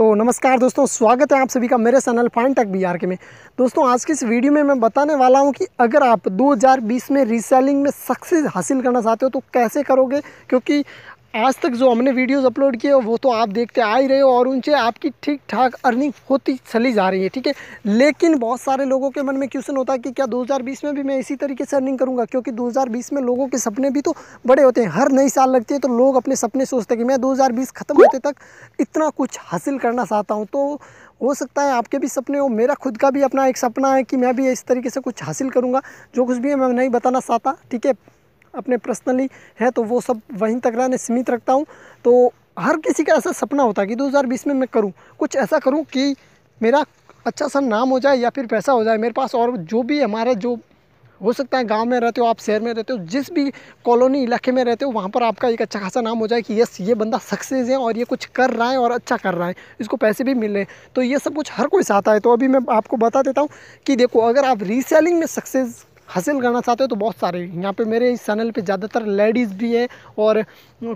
तो नमस्कार दोस्तों स्वागत है आप सभी का मेरे चैनल फाइन टेक बी के में दोस्तों आज की इस वीडियो में मैं बताने वाला हूं कि अगर आप 2020 में रीसेलिंग में सक्सेस हासिल करना चाहते हो तो कैसे करोगे क्योंकि आज तक जो हमने वीडियोस अपलोड किए वो तो आप देखते आ ही रहे हो और उनसे आपकी ठीक ठाक अर्निंग होती चली जा रही है ठीक है लेकिन बहुत सारे लोगों के मन में क्वेश्चन होता है कि क्या 2020 में भी मैं इसी तरीके से अर्निंग करूंगा क्योंकि 2020 में लोगों के सपने भी तो बड़े होते हैं हर नई साल लगती है तो लोग अपने सपने सोचते हैं कि मैं दो ख़त्म होते तक इतना कुछ हासिल करना चाहता हूँ तो हो सकता है आपके भी सपने हो मेरा खुद का भी अपना एक सपना है कि मैं भी इस तरीके से कुछ हासिल करूँगा जो कुछ भी है मैं नहीं बताना चाहता ठीक है अपने पर्सनली हैं तो वो सब वहीं तक रहने सीमित रखता हूँ तो हर किसी का ऐसा सपना होता है कि 2020 में मैं करूँ कुछ ऐसा करूँ कि मेरा अच्छा सा नाम हो जाए या फिर पैसा हो जाए मेरे पास और जो भी हमारे जो हो सकता है गांव में रहते हो आप शहर में रहते हो जिस भी कॉलोनी इलाके में रहते हो वहाँ पर आपका एक अच्छा खासा नाम हो जाए कि यस ये बंदा सक्सेस है और ये कुछ कर रहा है और अच्छा कर रहा है इसको पैसे भी मिल रहे हैं तो ये सब कुछ हर कोई चाहता है तो अभी मैं आपको बता देता हूँ कि देखो अगर आप रीसेलिंग में सक्सेस हासिल करना चाहते हो तो बहुत सारे यहाँ पे मेरे इस चैनल पे ज़्यादातर लेडीज़ भी है और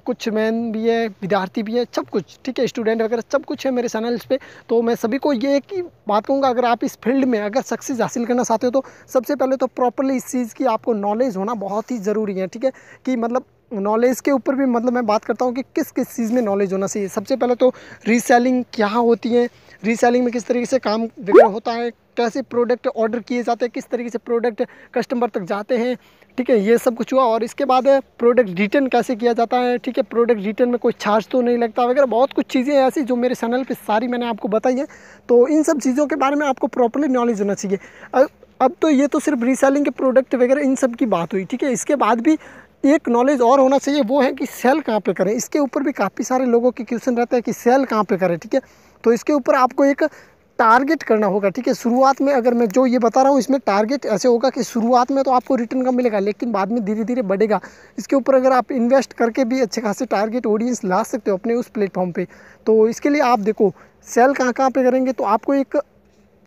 कुछ मैन भी है विद्यार्थी भी है सब कुछ ठीक है स्टूडेंट वगैरह सब कुछ है मेरे चैनल पे तो मैं सभी को ये एक बात कहूँगा अगर आप इस फील्ड में अगर सक्सेस हासिल करना चाहते हो तो सबसे पहले तो प्रॉपरली इस चीज़ की आपको नॉलेज होना बहुत ही ज़रूरी है ठीक है कि मतलब नॉलेज के ऊपर भी मतलब मैं बात करता हूँ कि किस किस चीज़ में नॉलेज होना चाहिए सबसे पहले तो रीसेलिंग क्या होती है रीसेलिंग में किस तरीके से काम विक्रय होता है कैसे प्रोडक्ट ऑर्डर किए जाते हैं किस तरीके से प्रोडक्ट कस्टमर तक जाते हैं ठीक है ये सब कुछ हुआ और इसके बाद प्रोडक्ट रिटर्न कैसे किया जाता है ठीक है प्रोडक्ट रिटर्न में कोई चार्ज तो नहीं लगता वगैरह बहुत कुछ चीज़ें ऐसी जो मेरे चैनल पर सारी मैंने आपको बताई है तो इन सब चीज़ों के बारे में आपको प्रॉपरली नॉलेज होना चाहिए अब तो ये तो सिर्फ रीसेलिंग के प्रोडक्ट वगैरह इन सब की बात हुई ठीक है इसके बाद भी एक नॉलेज और होना चाहिए वो है कि सेल कहाँ पे करें इसके ऊपर भी काफ़ी सारे लोगों के क्वेश्चन रहते हैं कि सेल कहाँ पे करें ठीक है तो इसके ऊपर आपको एक टारगेट करना होगा ठीक है शुरुआत में अगर मैं जो ये बता रहा हूँ इसमें टारगेट ऐसे होगा कि शुरुआत में तो आपको रिटर्न कम मिलेगा लेकिन बाद में धीरे धीरे बढ़ेगा इसके ऊपर अगर आप इन्वेस्ट करके भी अच्छे खासे टारगेट ऑडियंस ला सकते हो अपने उस प्लेटफॉर्म पर तो इसके लिए आप देखो सेल कहाँ कहाँ पर करेंगे तो आपको एक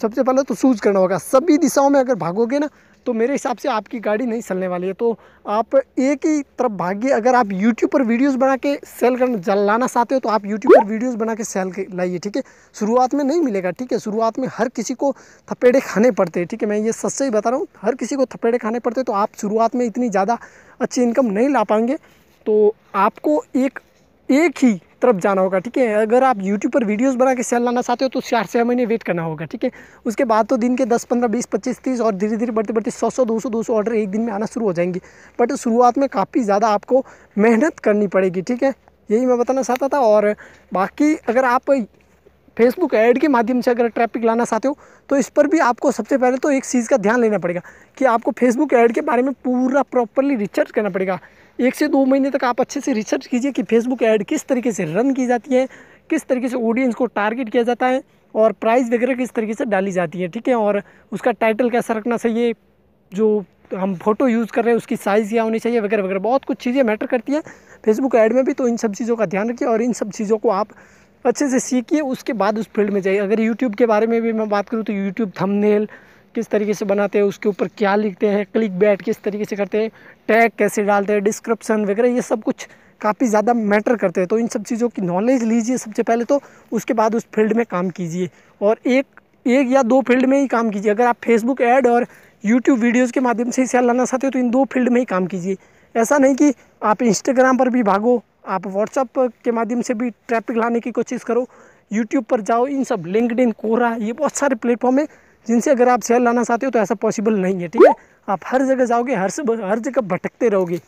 सबसे पहले तो सूज करना होगा सभी दिशाओं में अगर भागोगे ना तो मेरे हिसाब से आपकी गाड़ी नहीं चलने वाली है तो आप एक ही तरफ भागिए अगर आप यूट्यूब पर वीडियोस बना के सेल करना लाना चाहते हो तो आप यूट्यूब पर वीडियोस बना के सेल लाइए ठीक है शुरुआत में नहीं मिलेगा ठीक है शुरुआत में हर किसी को थपेड़े खाने पड़ते हैं ठीक है मैं ये सच से ही बता रहा हूँ हर किसी को थपेड़े खाने पड़ते हैं तो आप शुरुआत में इतनी ज़्यादा अच्छी इनकम नहीं ला पाएंगे तो आपको एक एक ही तरफ जाना होगा ठीक है अगर आप यूट्यूब पर वीडियोस बना के सेल लाना चाहते हो तो चार छः महीने वेट करना होगा ठीक है उसके बाद तो दिन के दस पंद्रह बीस पच्चीस तीस और धीरे धीरे बढ़ते बढ़ते सौ सौ दो सौ दो सौ ऑर्डर एक दिन में आना शुरू हो जाएंगे बट शुरुआत में काफ़ी ज़्यादा आपको मेहनत करनी पड़ेगी ठीक है यही मैं बताना चाहता था और बाकी अगर आप फेसबुक ऐड के माध्यम से अगर ट्रैफिक लाना चाहते हो तो इस पर भी आपको सबसे पहले तो एक चीज़ का ध्यान लेना पड़ेगा कि आपको फेसबुक ऐड के बारे में पूरा प्रॉपरली रिसर्च करना पड़ेगा एक से दो महीने तक आप अच्छे से रिसर्च कीजिए कि फेसबुक ऐड किस तरीके से रन की जाती है किस तरीके से ऑडियंस को टारगेट किया जाता है और प्राइस वगैरह किस तरीके से डाली जाती है ठीक है और उसका टाइटल कैसा रखना चाहिए जो हम फोटो यूज़ कर रहे हैं उसकी साइज़ क्या होनी चाहिए वगैरह वगैरह बहुत कुछ चीज़ें मैटर करती हैं फेसबुक ऐड में भी तो इन सब चीज़ों का ध्यान रखिए और इन सब चीज़ों को आप अच्छे से सीखिए उसके बाद उस फील्ड में जाइए अगर यूट्यूब के बारे में भी मैं बात करूँ तो यूट्यूब थमनेल किस तरीके से बनाते हैं उसके ऊपर क्या लिखते हैं क्लिक बैट किस तरीके से करते हैं टैग कैसे डालते हैं डिस्क्रिप्शन वगैरह ये सब कुछ काफ़ी ज़्यादा मैटर करते हैं तो इन सब चीज़ों की नॉलेज लीजिए सबसे पहले तो उसके बाद उस फील्ड में काम कीजिए और एक एक या दो फील्ड में ही काम कीजिए अगर आप फेसबुक ऐड और यूट्यूब वीडियोज़ के माध्यम से सेल लाना चाहते हो तो इन दो फील्ड में ही काम कीजिए ऐसा नहीं कि आप इंस्टाग्राम पर भी भागो आप व्हाट्सअप के माध्यम से भी ट्रैफिक लाने की कोशिश करो यूट्यूब पर जाओ इन सब लिंकड इन कोरा ये बहुत सारे प्लेटफॉर्म है जिनसे अगर आप सेल लाना चाहते हो तो ऐसा पॉसिबल नहीं है ठीक है आप हर जगह जाओगे हर से हर जगह भटकते रहोगे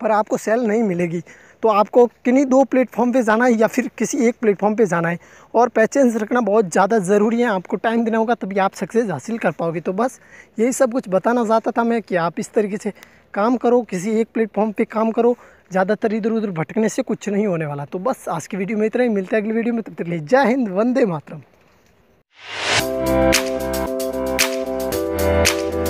पर आपको सेल नहीं मिलेगी तो आपको किन्हीं दो प्लेटफॉर्म पे जाना है या फिर किसी एक प्लेटफॉर्म पे जाना है और पैचेंस रखना बहुत ज़्यादा ज़रूरी है आपको टाइम देना होगा तभी आप सक्सेस हासिल कर पाओगे तो बस यही सब कुछ बताना चाहता था मैं कि आप इस तरीके से काम करो किसी एक प्लेटफॉर्म पे काम करो ज़्यादातर इधर उधर भटकने से कुछ नहीं होने वाला तो बस आज की वीडियो में इतना ही मिलता है अगली वीडियो में तब तक ले जय हिंद वंदे मातरम Thank you